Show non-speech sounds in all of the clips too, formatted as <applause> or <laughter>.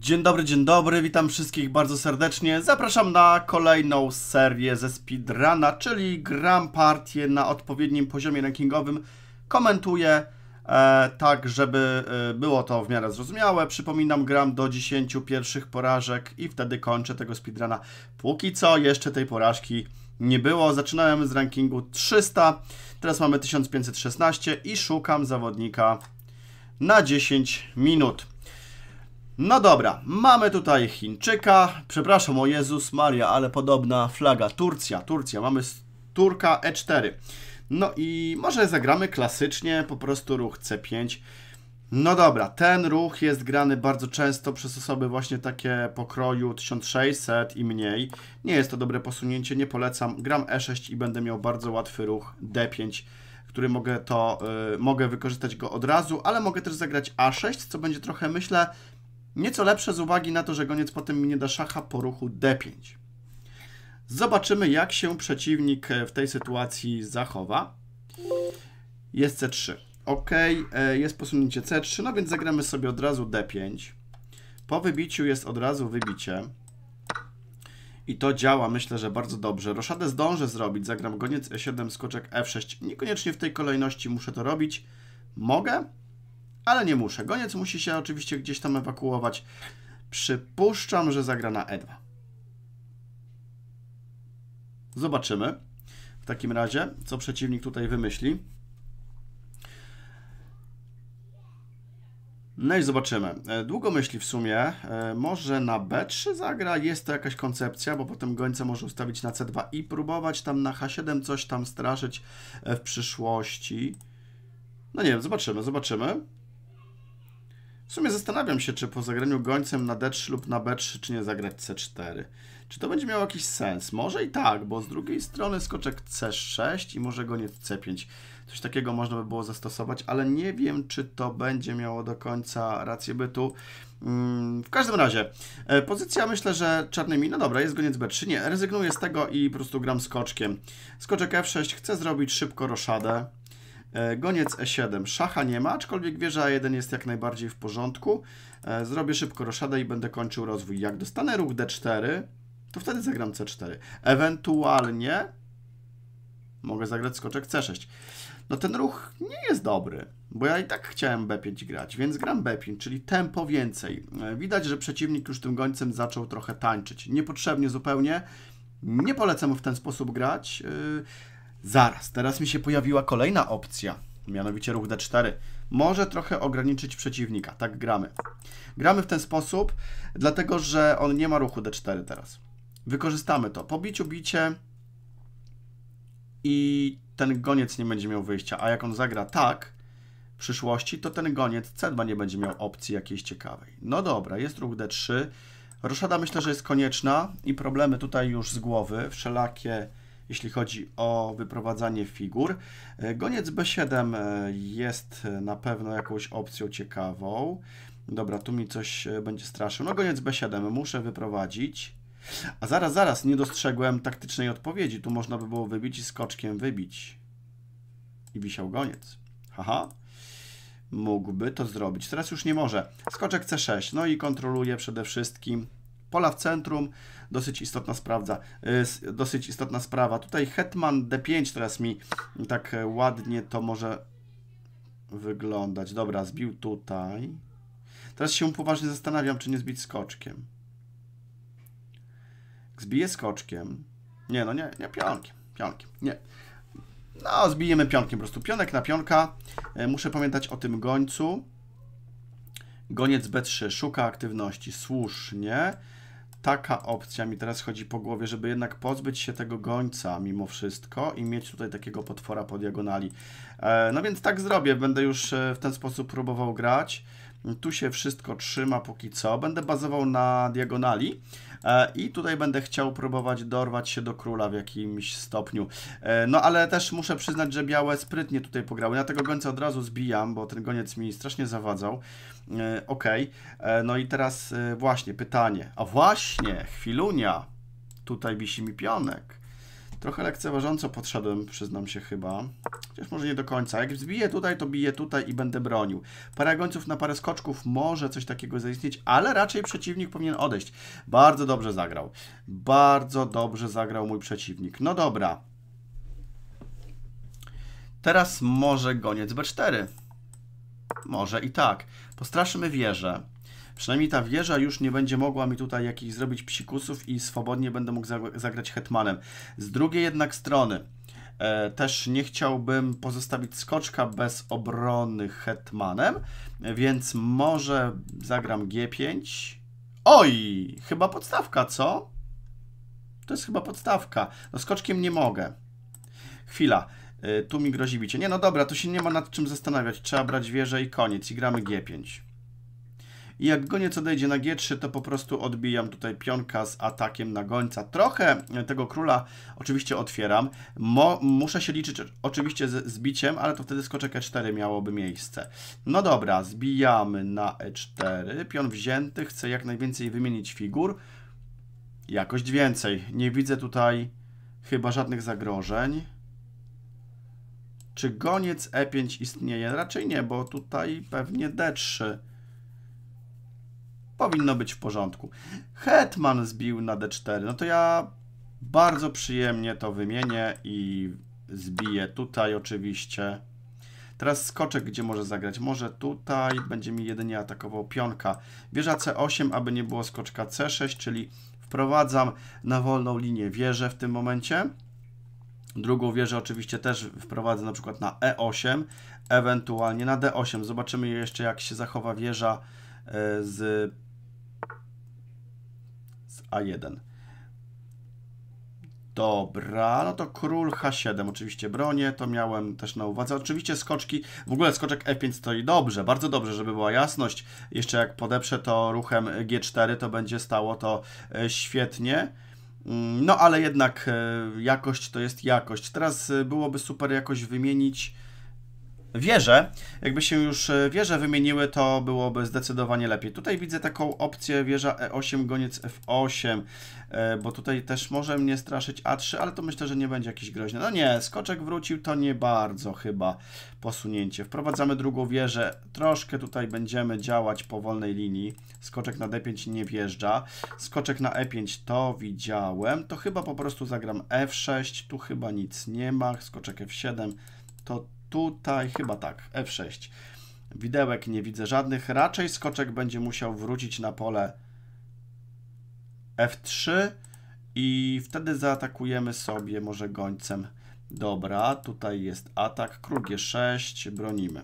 Dzień dobry, dzień dobry, witam wszystkich bardzo serdecznie. Zapraszam na kolejną serię ze Speedruna, czyli gram partię na odpowiednim poziomie rankingowym. Komentuję e, tak, żeby e, było to w miarę zrozumiałe. Przypominam, gram do 10 pierwszych porażek i wtedy kończę tego Speedruna. Póki co jeszcze tej porażki nie było. Zaczynałem z rankingu 300, teraz mamy 1516 i szukam zawodnika na 10 minut. No dobra, mamy tutaj Chińczyka. Przepraszam, o Jezus Maria, ale podobna flaga. Turcja, Turcja. Mamy Turka E4. No i może zagramy klasycznie, po prostu ruch C5. No dobra, ten ruch jest grany bardzo często przez osoby właśnie takie pokroju 1600 i mniej. Nie jest to dobre posunięcie, nie polecam. Gram E6 i będę miał bardzo łatwy ruch D5 który mogę to, y, mogę wykorzystać go od razu, ale mogę też zagrać A6, co będzie trochę, myślę, Nieco lepsze z uwagi na to, że goniec potem nie da szacha po ruchu d5. Zobaczymy, jak się przeciwnik e, w tej sytuacji zachowa. Jest c3. Ok, e, jest posunięcie c3, no więc zagramy sobie od razu d5. Po wybiciu jest od razu wybicie. I to działa, myślę, że bardzo dobrze. Roszadę zdążę zrobić, zagram goniec e7, skoczek f6. E Niekoniecznie w tej kolejności muszę to robić. Mogę? ale nie muszę. Goniec musi się oczywiście gdzieś tam ewakuować. Przypuszczam, że zagra na E2. Zobaczymy w takim razie, co przeciwnik tutaj wymyśli. No i zobaczymy. E, Długo myśli w sumie. E, może na B3 zagra, jest to jakaś koncepcja, bo potem gońca może ustawić na C2 i próbować tam na H7 coś tam straszyć e, w przyszłości. No nie wiem, zobaczymy, zobaczymy. W sumie zastanawiam się, czy po zagraniu gońcem na D3 lub na B3, czy nie zagrać C4. Czy to będzie miało jakiś sens? Może i tak, bo z drugiej strony skoczek C6 i może go nie C5. Coś takiego można by było zastosować, ale nie wiem, czy to będzie miało do końca rację bytu. Mm, w każdym razie, e, pozycja myślę, że czarnymi, no dobra, jest goniec B3, nie, rezygnuję z tego i po prostu gram skoczkiem. Skoczek F6, chcę zrobić szybko roszadę. E, goniec E7. Szacha nie ma, aczkolwiek wieża A1 jest jak najbardziej w porządku. E, zrobię szybko roszadę i będę kończył rozwój. Jak dostanę ruch D4, to wtedy zagram C4. Ewentualnie mogę zagrać skoczek C6. No ten ruch nie jest dobry, bo ja i tak chciałem B5 grać, więc gram B5, czyli tempo więcej. E, widać, że przeciwnik już tym gońcem zaczął trochę tańczyć. Niepotrzebnie zupełnie. Nie polecam w ten sposób grać. Zaraz, teraz mi się pojawiła kolejna opcja, mianowicie ruch d4. Może trochę ograniczyć przeciwnika, tak gramy. Gramy w ten sposób, dlatego że on nie ma ruchu d4 teraz. Wykorzystamy to. Po biciu bicie i ten goniec nie będzie miał wyjścia, a jak on zagra tak w przyszłości, to ten goniec c2 nie będzie miał opcji jakiejś ciekawej. No dobra, jest ruch d3. Roszada myślę, że jest konieczna i problemy tutaj już z głowy, wszelakie jeśli chodzi o wyprowadzanie figur. E, goniec B7 e, jest na pewno jakąś opcją ciekawą. Dobra, tu mi coś e, będzie straszył. No goniec B7 muszę wyprowadzić. A zaraz, zaraz, nie dostrzegłem taktycznej odpowiedzi. Tu można by było wybić i skoczkiem wybić. I wisiał goniec. Haha. Mógłby to zrobić. Teraz już nie może. Skoczek C6. No i kontroluje przede wszystkim Pola w centrum, dosyć istotna, sprawdza, y, dosyć istotna sprawa. Tutaj Hetman D5 teraz mi tak ładnie to może wyglądać. Dobra, zbił tutaj. Teraz się poważnie zastanawiam, czy nie zbić skoczkiem. Zbiję skoczkiem. Nie, no nie, nie, pionkiem, pionkiem, nie. No, zbijemy pionkiem po prostu. Pionek na pionka. E, muszę pamiętać o tym gońcu. Goniec B3 szuka aktywności, słusznie taka opcja mi teraz chodzi po głowie, żeby jednak pozbyć się tego gońca mimo wszystko i mieć tutaj takiego potwora po diagonali. E, no więc tak zrobię, będę już e, w ten sposób próbował grać. Tu się wszystko trzyma póki co. Będę bazował na diagonali e, i tutaj będę chciał próbować dorwać się do króla w jakimś stopniu. E, no ale też muszę przyznać, że białe sprytnie tutaj pograły. Ja tego gońca od razu zbijam, bo ten goniec mi strasznie zawadzał. E, ok, no i teraz właśnie pytanie. A właśnie, chwilunia, tutaj wisi mi pionek. Trochę lekceważąco podszedłem, przyznam się chyba. Chociaż może nie do końca. Jak zbiję tutaj, to biję tutaj i będę bronił. Parę gońców na parę skoczków może coś takiego zaistnieć, ale raczej przeciwnik powinien odejść. Bardzo dobrze zagrał. Bardzo dobrze zagrał mój przeciwnik. No dobra. Teraz może goniec B4. Może i tak. Postraszymy wieżę. Przynajmniej ta wieża już nie będzie mogła mi tutaj jakichś zrobić psikusów i swobodnie będę mógł zagrać hetmanem. Z drugiej jednak strony e, też nie chciałbym pozostawić skoczka bez obrony hetmanem, więc może zagram G5. Oj, chyba podstawka, co? To jest chyba podstawka. No skoczkiem nie mogę. Chwila. E, tu mi grozi bicie. Nie, no dobra, to się nie ma nad czym zastanawiać. Trzeba brać wieżę i koniec. I gramy G5. I jak goniec odejdzie na G3, to po prostu odbijam tutaj pionka z atakiem na gońca. Trochę tego króla oczywiście otwieram. Mo muszę się liczyć oczywiście z, z biciem, ale to wtedy skoczek E4 miałoby miejsce. No dobra, zbijamy na E4. Pion wzięty, chcę jak najwięcej wymienić figur. Jakość więcej. Nie widzę tutaj chyba żadnych zagrożeń. Czy goniec E5 istnieje? Raczej nie, bo tutaj pewnie D3 Powinno być w porządku. Hetman zbił na d4. No to ja bardzo przyjemnie to wymienię i zbiję tutaj oczywiście. Teraz skoczek gdzie może zagrać? Może tutaj będzie mi jedynie atakował pionka. Wieża C8, aby nie było skoczka C6, czyli wprowadzam na wolną linię wieżę w tym momencie. Drugą wieżę oczywiście też wprowadzę na przykład na E8, ewentualnie na D8. Zobaczymy jeszcze jak się zachowa wieża e, z a1. Dobra, no to król H7, oczywiście bronię, to miałem też na uwadze. Oczywiście skoczki, w ogóle skoczek F5 e stoi dobrze, bardzo dobrze, żeby była jasność. Jeszcze jak podeprze to ruchem G4, to będzie stało to e, świetnie. Mm, no ale jednak e, jakość to jest jakość. Teraz byłoby super jakoś wymienić wieże, jakby się już e, wieże wymieniły, to byłoby zdecydowanie lepiej. Tutaj widzę taką opcję wieża E8 goniec F8, e, bo tutaj też może mnie straszyć A3, ale to myślę, że nie będzie jakieś groźny. No nie, skoczek wrócił, to nie bardzo chyba posunięcie. Wprowadzamy drugą wieżę, troszkę tutaj będziemy działać po wolnej linii. Skoczek na D5 nie wjeżdża, skoczek na E5 to widziałem, to chyba po prostu zagram F6, tu chyba nic nie ma, skoczek F7, to tutaj chyba tak, F6. Widełek nie widzę żadnych, raczej skoczek będzie musiał wrócić na pole F3 i wtedy zaatakujemy sobie może gońcem. Dobra, tutaj jest atak, król G6, bronimy.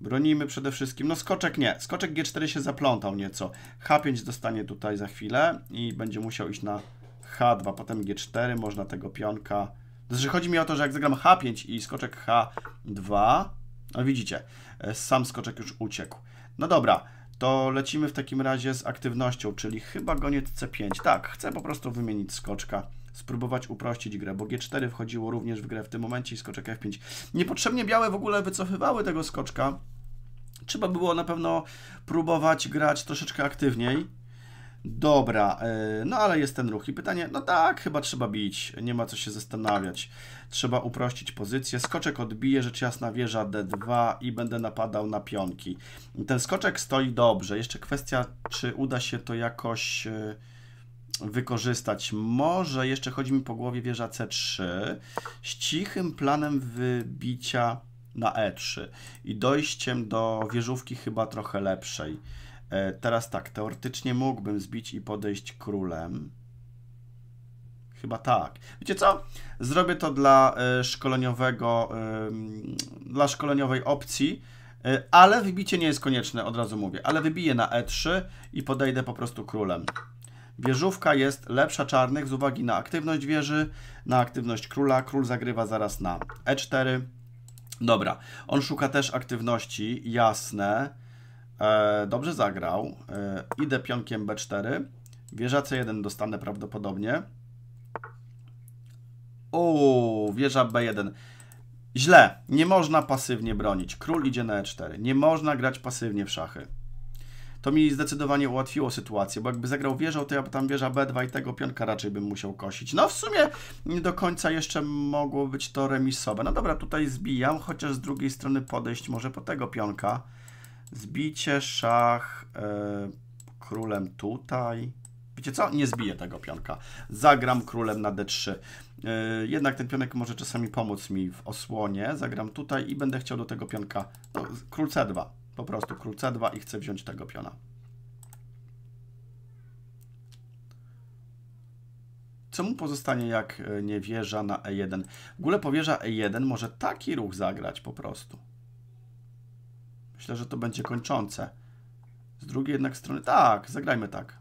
Bronimy przede wszystkim, no skoczek nie, skoczek G4 się zaplątał nieco. H5 dostanie tutaj za chwilę i będzie musiał iść na H2, potem G4, można tego pionka to znaczy chodzi mi o to, że jak zagram H5 i skoczek H2, no widzicie, e, sam skoczek już uciekł. No dobra, to lecimy w takim razie z aktywnością, czyli chyba goniec C5. Tak, chcę po prostu wymienić skoczka, spróbować uprościć grę, bo G4 wchodziło również w grę w tym momencie i skoczek F5. Niepotrzebnie białe w ogóle wycofywały tego skoczka. Trzeba było na pewno próbować grać troszeczkę aktywniej. Dobra, e, no ale jest ten ruch i pytanie, no tak, chyba trzeba bić, nie ma co się zastanawiać. Trzeba uprościć pozycję, skoczek odbije, rzecz jasna wieża D2 i będę napadał na pionki. Ten skoczek stoi dobrze, jeszcze kwestia, czy uda się to jakoś e, wykorzystać. Może jeszcze chodzi mi po głowie wieża C3 z cichym planem wybicia na E3 i dojściem do wieżówki chyba trochę lepszej. E, teraz tak, teoretycznie mógłbym zbić i podejść królem. Chyba tak. Wiecie co? Zrobię to dla e, szkoleniowego, dla szkoleniowej opcji, e, ale wybicie nie jest konieczne, od razu mówię. Ale wybiję na E3 i podejdę po prostu królem. Wieżówka jest lepsza czarnych z uwagi na aktywność wieży, na aktywność króla. Król zagrywa zaraz na E4. Dobra, on szuka też aktywności, jasne. E, dobrze zagrał. E, idę pionkiem B4. Wieża C1 dostanę prawdopodobnie. O, wieża B1. Źle. Nie można pasywnie bronić. Król idzie na E4. Nie można grać pasywnie w szachy. To mi zdecydowanie ułatwiło sytuację, bo jakby zagrał wieżą, to ja tam wieża B2 i tego pionka raczej bym musiał kosić. No w sumie nie do końca jeszcze mogło być to remisowe. No dobra, tutaj zbijam, chociaż z drugiej strony podejść może po tego pionka. Zbicie, szach, e, królem tutaj. Wiecie co? Nie zbiję tego pionka. Zagram królem na d3. E, jednak ten pionek może czasami pomóc mi w osłonie. Zagram tutaj i będę chciał do tego pionka... No, król c2. Po prostu król c2 i chcę wziąć tego piona. Co mu pozostanie, jak e, nie wieża na e1? W ogóle powierza e1 może taki ruch zagrać po prostu. Myślę, że to będzie kończące. Z drugiej jednak strony... Tak, zagrajmy tak.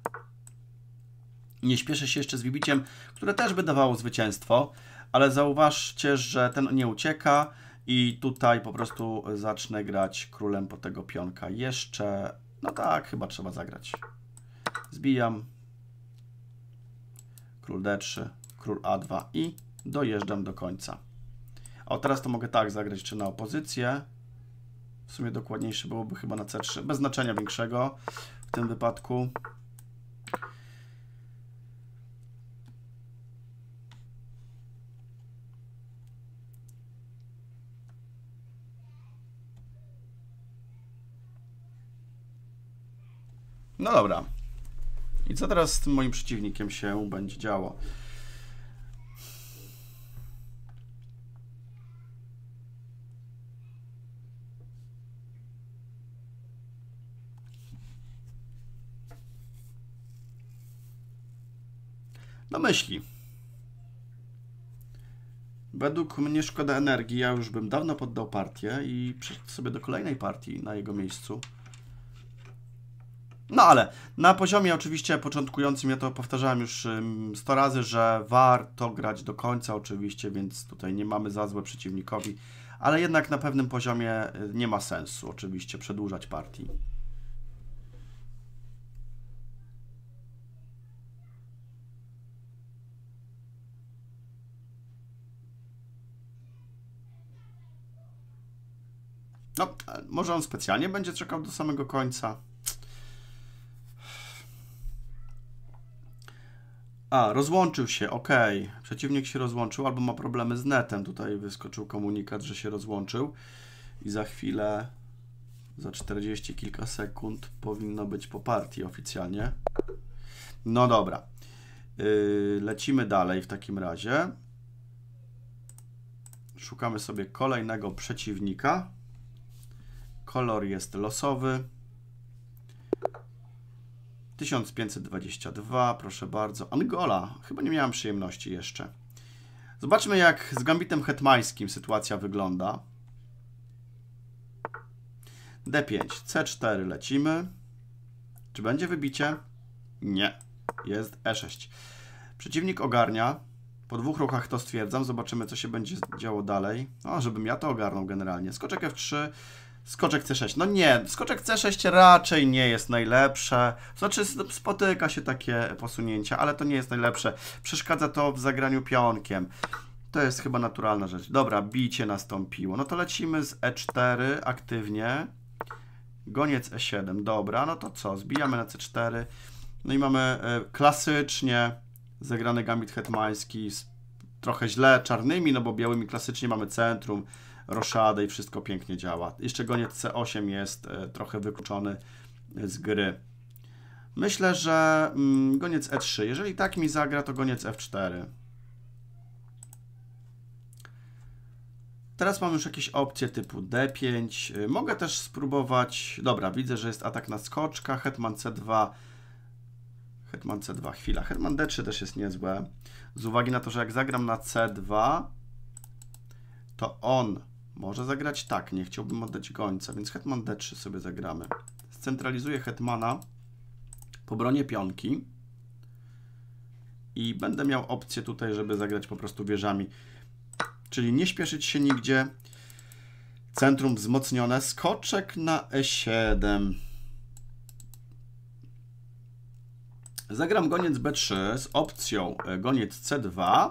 Nie śpieszę się jeszcze z wybiciem, które też by dawało zwycięstwo, ale zauważcie, że ten nie ucieka i tutaj po prostu zacznę grać królem po tego pionka. Jeszcze... No tak, chyba trzeba zagrać. Zbijam. Król D3, król A2 i dojeżdżam do końca. O, teraz to mogę tak zagrać czy na opozycję. W sumie dokładniejsze byłoby chyba na C3, bez znaczenia większego w tym wypadku. No dobra. I co teraz z tym moim przeciwnikiem się będzie działo? myśli. Według mnie szkoda energii. Ja już bym dawno poddał partię i przeszedł sobie do kolejnej partii na jego miejscu. No ale na poziomie oczywiście początkującym, ja to powtarzałem już 100 razy, że warto grać do końca oczywiście, więc tutaj nie mamy za złe przeciwnikowi, ale jednak na pewnym poziomie e, nie ma sensu oczywiście przedłużać partii. Może on specjalnie będzie czekał do samego końca. A, rozłączył się, ok. Przeciwnik się rozłączył albo ma problemy z netem. Tutaj wyskoczył komunikat, że się rozłączył. I za chwilę, za 40 kilka sekund powinno być po partii oficjalnie. No dobra. Yy, lecimy dalej w takim razie. Szukamy sobie kolejnego przeciwnika. Kolor jest losowy. 1522, proszę bardzo. Angola. Chyba nie miałem przyjemności jeszcze. Zobaczmy, jak z gambitem hetmańskim sytuacja wygląda. D5, C4 lecimy. Czy będzie wybicie? Nie. Jest E6. Przeciwnik ogarnia. Po dwóch ruchach to stwierdzam. Zobaczymy, co się będzie działo dalej. O, żebym ja to ogarnął generalnie. Skoczek F3, Skoczek C6. No nie, skoczek C6 raczej nie jest najlepsze. Znaczy spotyka się takie posunięcia, ale to nie jest najlepsze. Przeszkadza to w zagraniu pionkiem. To jest chyba naturalna rzecz. Dobra, bicie nastąpiło. No to lecimy z E4 aktywnie. Goniec E7. Dobra, no to co? Zbijamy na C4. No i mamy y, klasycznie zagrany gambit hetmański. trochę źle czarnymi, no bo białymi klasycznie mamy centrum roszadę i wszystko pięknie działa. Jeszcze goniec C8 jest e, trochę wykluczony e, z gry. Myślę, że mm, goniec E3. Jeżeli tak mi zagra, to goniec F4. Teraz mam już jakieś opcje typu D5. E, mogę też spróbować... Dobra, widzę, że jest atak na skoczka. Hetman C2. Hetman C2, chwila. Hetman D3 też jest niezłe. Z uwagi na to, że jak zagram na C2, to on może zagrać tak, nie chciałbym oddać gońca, więc hetman d3 sobie zagramy. Scentralizuję hetmana po bronie pionki i będę miał opcję tutaj, żeby zagrać po prostu wieżami. Czyli nie śpieszyć się nigdzie. Centrum wzmocnione. Skoczek na e7. Zagram goniec b3 z opcją e, goniec c2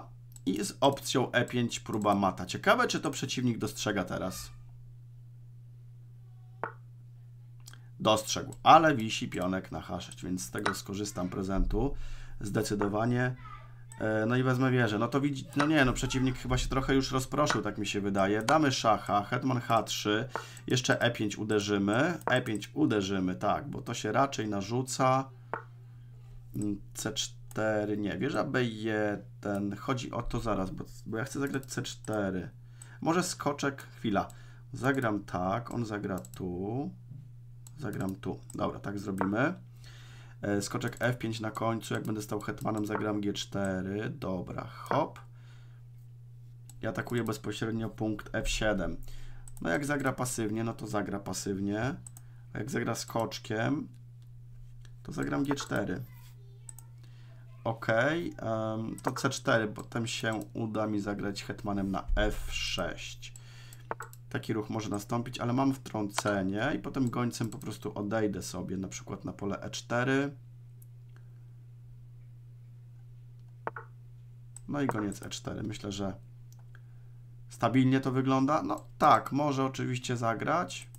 i z opcją E5 próba mata. Ciekawe, czy to przeciwnik dostrzega teraz. Dostrzegł, ale wisi pionek na H6, więc z tego skorzystam prezentu. Zdecydowanie. E, no i wezmę wieżę. No to widzi, no nie, no przeciwnik chyba się trochę już rozproszył, tak mi się wydaje. Damy szacha, hetman H3, jeszcze E5 uderzymy, E5 uderzymy, tak, bo to się raczej narzuca. C4 4 nie, wieża B1, e, chodzi o to zaraz, bo, bo ja chcę zagrać C4. Może skoczek, chwila, zagram tak, on zagra tu, zagram tu, dobra, tak zrobimy. E, skoczek F5 na końcu, jak będę stał hetmanem, zagram G4, dobra, hop. Ja atakuję bezpośrednio punkt F7. No jak zagra pasywnie, no to zagra pasywnie. A jak zagra skoczkiem, to zagram G4 ok. Um, to C4, potem się uda mi zagrać hetmanem na F6. Taki ruch może nastąpić, ale mam wtrącenie i potem gońcem po prostu odejdę sobie, na przykład na pole E4. No i goniec E4. Myślę, że stabilnie to wygląda. No tak, może oczywiście zagrać.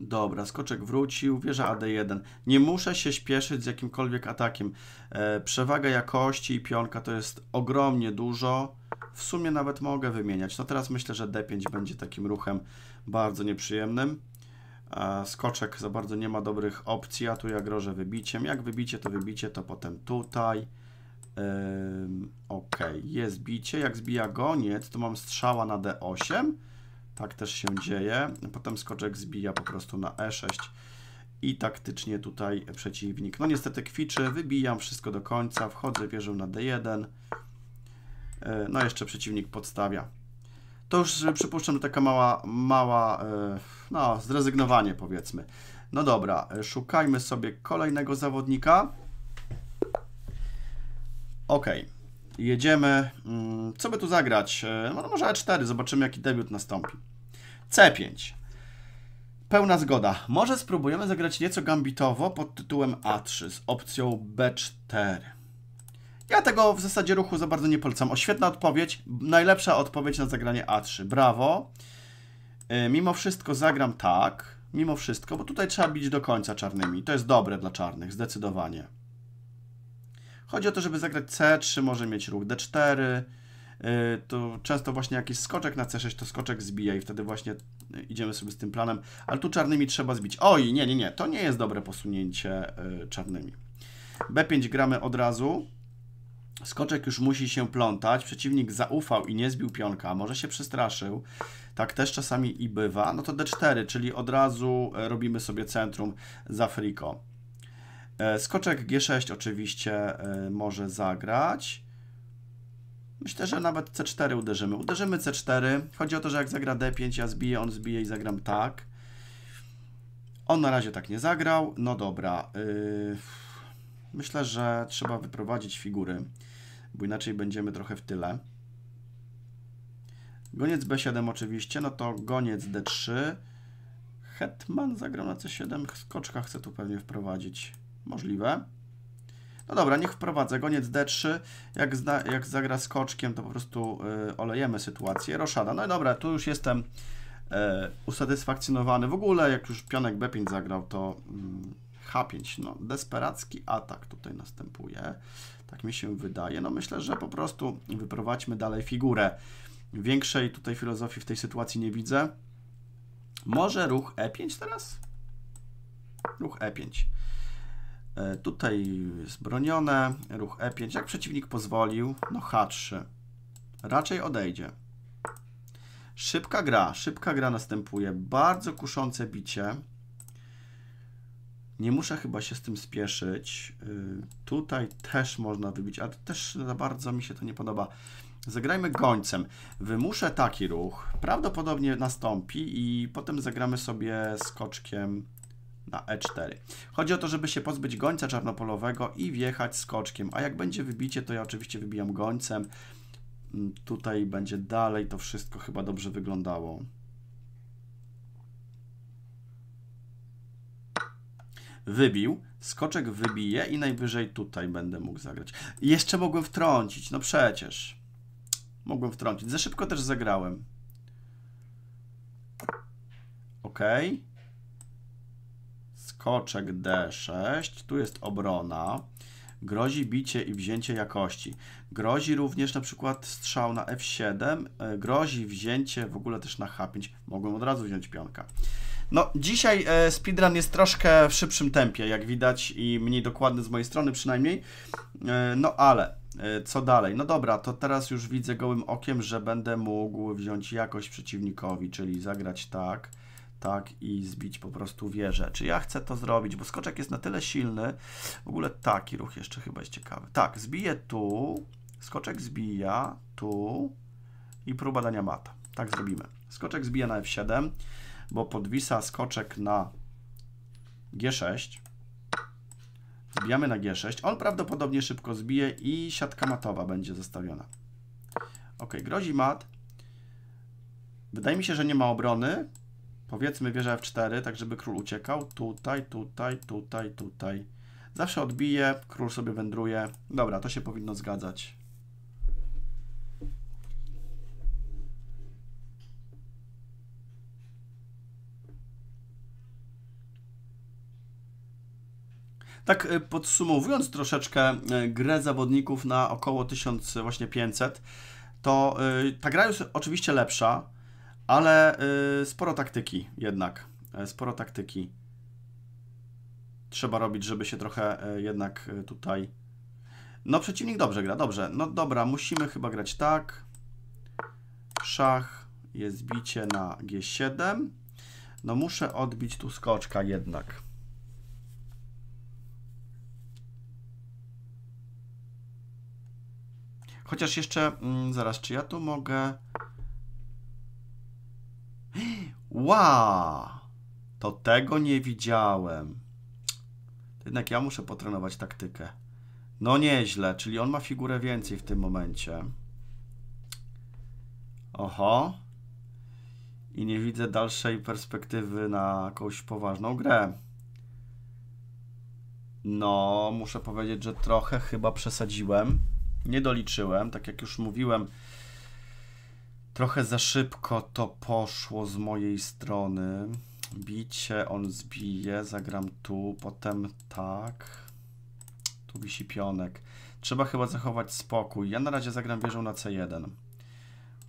Dobra, skoczek wrócił, wieża AD1. Nie muszę się śpieszyć z jakimkolwiek atakiem. E, przewaga jakości i pionka to jest ogromnie dużo. W sumie nawet mogę wymieniać. No teraz myślę, że D5 będzie takim ruchem bardzo nieprzyjemnym. skoczek za bardzo nie ma dobrych opcji, a tu ja grożę wybiciem. Jak wybicie, to wybicie, to potem tutaj. ok, jest bicie. Jak zbija goniec, to mam strzała na D8. Tak też się dzieje. Potem skoczek zbija po prostu na E6 i taktycznie tutaj przeciwnik. No niestety kwiczy, wybijam wszystko do końca, wchodzę wieżą na D1. E, no jeszcze przeciwnik podstawia. To już e, przypuszczam, że taka mała, mała, e, no zrezygnowanie powiedzmy. No dobra, szukajmy sobie kolejnego zawodnika. Okej. Okay. Jedziemy. Mm, co by tu zagrać? E, no, no może E4, zobaczymy jaki debiut nastąpi. C5. Pełna zgoda. Może spróbujemy zagrać nieco gambitowo pod tytułem A3 z opcją B4. Ja tego w zasadzie ruchu za bardzo nie polecam. O, świetna odpowiedź. Najlepsza odpowiedź na zagranie A3. Brawo. E, mimo wszystko zagram tak. Mimo wszystko, bo tutaj trzeba bić do końca czarnymi. To jest dobre dla czarnych, zdecydowanie. Chodzi o to, żeby zagrać C3, może mieć ruch D4, y, to często właśnie jakiś skoczek na C6 to skoczek zbija i wtedy właśnie y, idziemy sobie z tym planem, ale tu czarnymi trzeba zbić. Oj, nie, nie, nie, to nie jest dobre posunięcie y, czarnymi. B5 gramy od razu. Skoczek już musi się plątać, przeciwnik zaufał i nie zbił pionka, może się przestraszył, tak też czasami i bywa. No to D4, czyli od razu robimy sobie centrum za friko. E, skoczek G6 oczywiście e, może zagrać. Myślę, że nawet C4 uderzymy. Uderzymy C4. Chodzi o to, że jak zagra D5, ja zbiję, on zbije i zagram tak. On na razie tak nie zagrał. No dobra. Y, myślę, że trzeba wyprowadzić figury, bo inaczej będziemy trochę w tyle. Goniec B7 oczywiście, no to goniec D3. Hetman zagrał na C7, skoczka chce tu pewnie wprowadzić. Możliwe. No dobra, niech wprowadzę. Goniec D3. Jak, zna, jak zagra skoczkiem, to po prostu y, olejemy sytuację. Roszada. No i dobra, tu już jestem y, usatysfakcjonowany. W ogóle, jak już pionek B5 zagrał, to y, mm, H5. No, desperacki atak tutaj następuje. Tak mi się wydaje. No myślę, że po prostu wyprowadźmy dalej figurę. Większej tutaj filozofii w tej sytuacji nie widzę. Może ruch E5 teraz? Ruch E5. E, tutaj jest bronione, ruch E5. Jak przeciwnik pozwolił, no H3. Raczej odejdzie. Szybka gra, szybka gra następuje. Bardzo kuszące bicie. Nie muszę chyba się z tym spieszyć. Y, tutaj też można wybić, ale też za bardzo mi się to nie podoba. Zagrajmy gońcem. Wymuszę taki ruch. Prawdopodobnie nastąpi i potem zagramy sobie skoczkiem na e4. Chodzi o to, żeby się pozbyć gońca czarnopolowego i wjechać skoczkiem, a jak będzie wybicie, to ja oczywiście wybijam gońcem. Mm, tutaj będzie dalej to wszystko chyba dobrze wyglądało. Wybił, skoczek wybije i najwyżej tutaj będę mógł zagrać. Jeszcze mogłem wtrącić, no przecież. Mogłem wtrącić, za szybko też zagrałem. Okej. Okay koczek D6, tu jest obrona, grozi bicie i wzięcie jakości. Grozi również na przykład strzał na F7, e, grozi wzięcie w ogóle też na H5, mogłem od razu wziąć pionka. No, dzisiaj e, speedrun jest troszkę w szybszym tempie, jak widać, i mniej dokładny z mojej strony przynajmniej. E, no ale, co dalej? No dobra, to teraz już widzę gołym okiem, że będę mógł wziąć jakość przeciwnikowi, czyli zagrać tak tak, i zbić po prostu wieżę. Czy ja chcę to zrobić, bo skoczek jest na tyle silny, w ogóle taki ruch jeszcze chyba jest ciekawy. Tak, zbiję tu, skoczek zbija tu i próba dania mata. Tak zrobimy. Skoczek zbija na F7, bo podwisa skoczek na G6. Zbijamy na G6. On prawdopodobnie szybko zbije i siatka matowa będzie zostawiona. Ok, grozi mat. Wydaje mi się, że nie ma obrony, Powiedzmy wieża F4, tak żeby król uciekał. Tutaj, tutaj, tutaj, tutaj. Zawsze odbije, król sobie wędruje. Dobra, to się powinno zgadzać. Tak y, podsumowując troszeczkę y, grę zawodników na około 1500, y, to ta gra jest oczywiście lepsza, ale y, sporo taktyki jednak, e, sporo taktyki trzeba robić, żeby się trochę y, jednak y, tutaj... No przeciwnik dobrze gra, dobrze. No dobra, musimy chyba grać tak. Szach, jest bicie na G7. No muszę odbić tu skoczka jednak. Chociaż jeszcze, mm, zaraz, czy ja tu mogę... Wow! To tego nie widziałem. Jednak ja muszę potrenować taktykę. No nieźle, czyli on ma figurę więcej w tym momencie. Oho. I nie widzę dalszej perspektywy na jakąś poważną grę. No, muszę powiedzieć, że trochę chyba przesadziłem. Nie doliczyłem, tak jak już mówiłem. Trochę za szybko to poszło z mojej strony. Bicie, on zbije, zagram tu, potem tak. Tu wisi pionek. Trzeba chyba zachować spokój. Ja na razie zagram wieżą na C1.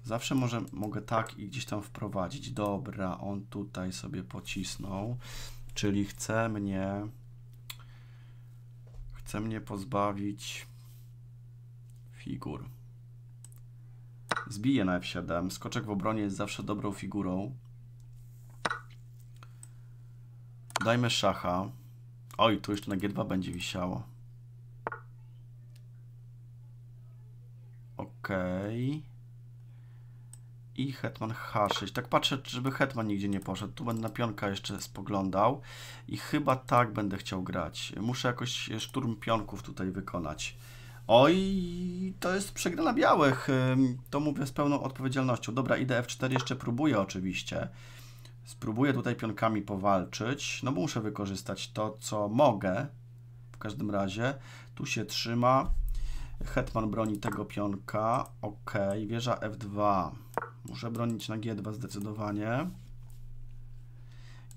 Zawsze może, mogę tak i gdzieś tam wprowadzić. Dobra, on tutaj sobie pocisnął. Czyli chce mnie... Chce mnie pozbawić figur zbije na F7. Skoczek w obronie jest zawsze dobrą figurą. Dajmy szacha. Oj, tu jeszcze na G2 będzie wisiało. Okej. Okay. I hetman H6. Tak patrzę, żeby hetman nigdzie nie poszedł. Tu będę na pionka jeszcze spoglądał. I chyba tak będę chciał grać. Muszę jakoś szturm pionków tutaj wykonać. Oj, to jest przegrana białych. To mówię z pełną odpowiedzialnością. Dobra, idę F4, jeszcze próbuję oczywiście. Spróbuję tutaj pionkami powalczyć. No muszę wykorzystać to, co mogę. W każdym razie tu się trzyma. Hetman broni tego pionka. Ok, wieża F2. Muszę bronić na G2 zdecydowanie.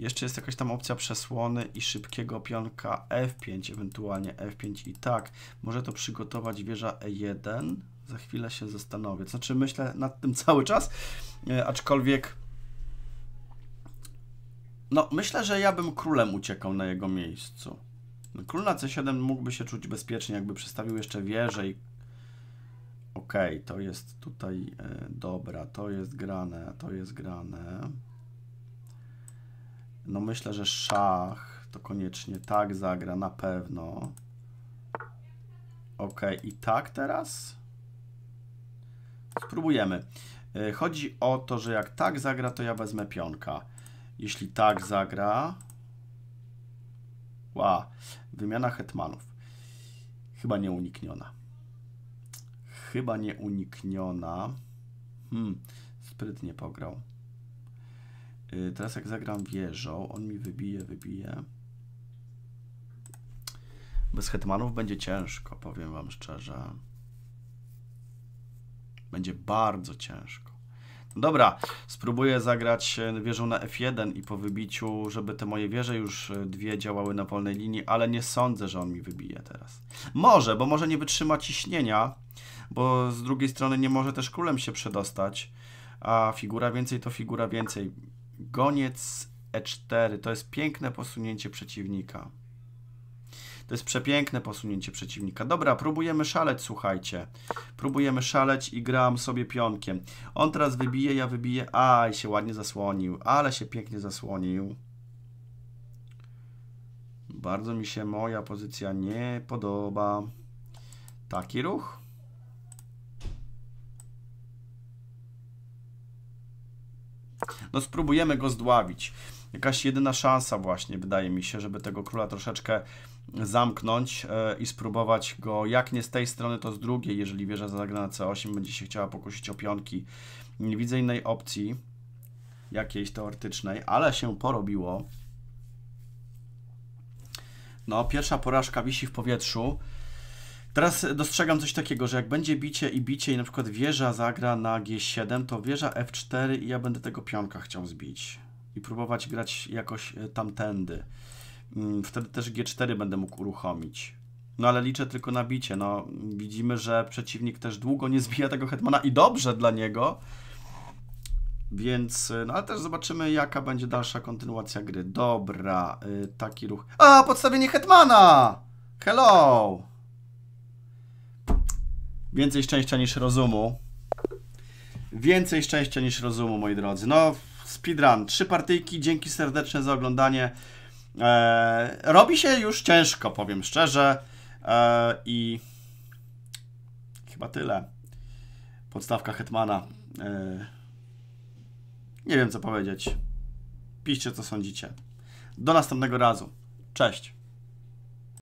Jeszcze jest jakaś tam opcja przesłony i szybkiego pionka F5, ewentualnie F5 i tak. Może to przygotować wieża E1? Za chwilę się zastanowię. Znaczy myślę nad tym <laughs> cały czas, e, aczkolwiek no myślę, że ja bym królem uciekał na jego miejscu. Król na C7 mógłby się czuć bezpiecznie, jakby przestawił jeszcze wieżę i okej, okay, to jest tutaj e, dobra, to jest grane, to jest grane. No myślę, że szach to koniecznie tak zagra, na pewno. Ok, i tak teraz? Spróbujemy. E, chodzi o to, że jak tak zagra, to ja wezmę pionka. Jeśli tak zagra... Ła, wymiana hetmanów. Chyba nieunikniona. Chyba nieunikniona. Hmm, sprytnie pograł. Y, teraz jak zagram wieżą, on mi wybije, wybije. Bez hetmanów będzie ciężko, powiem wam szczerze. Będzie bardzo ciężko. No dobra, spróbuję zagrać y, wieżą na F1 i po wybiciu, żeby te moje wieże już y, dwie działały na wolnej linii, ale nie sądzę, że on mi wybije teraz. Może, bo może nie wytrzyma ciśnienia, bo z drugiej strony nie może też królem się przedostać, a figura więcej to figura więcej. Goniec E4 to jest piękne posunięcie przeciwnika. To jest przepiękne posunięcie przeciwnika. Dobra, próbujemy szaleć, słuchajcie. Próbujemy szaleć i gram sobie pionkiem. On teraz wybije, ja wybiję. Aj, się ładnie zasłonił. Ale się pięknie zasłonił. Bardzo mi się moja pozycja nie podoba. Taki ruch. no spróbujemy go zdławić. Jakaś jedyna szansa właśnie, wydaje mi się, żeby tego króla troszeczkę zamknąć e, i spróbować go, jak nie z tej strony, to z drugiej, jeżeli wieża zagra na C8, będzie się chciała pokusić o pionki. Nie widzę innej opcji, jakiejś teoretycznej, ale się porobiło. No, pierwsza porażka wisi w powietrzu. Teraz dostrzegam coś takiego, że jak będzie bicie i bicie i na przykład wieża zagra na G7, to wieża F4 i ja będę tego pionka chciał zbić i próbować grać jakoś e, tamtędy. Mm, wtedy też G4 będę mógł uruchomić. No ale liczę tylko na bicie. No, widzimy, że przeciwnik też długo nie zbija tego hetmana i dobrze dla niego. Więc, e, no ale też zobaczymy, jaka będzie dalsza kontynuacja gry. Dobra, e, taki ruch. A, podstawienie hetmana! Hello! Więcej szczęścia niż rozumu. Więcej szczęścia niż rozumu, moi drodzy. No, speedrun. Trzy partyjki, dzięki serdeczne za oglądanie. E, robi się już ciężko, powiem szczerze. E, I chyba tyle. Podstawka Hetmana. E, nie wiem, co powiedzieć. Piszcie, co sądzicie. Do następnego razu. Cześć.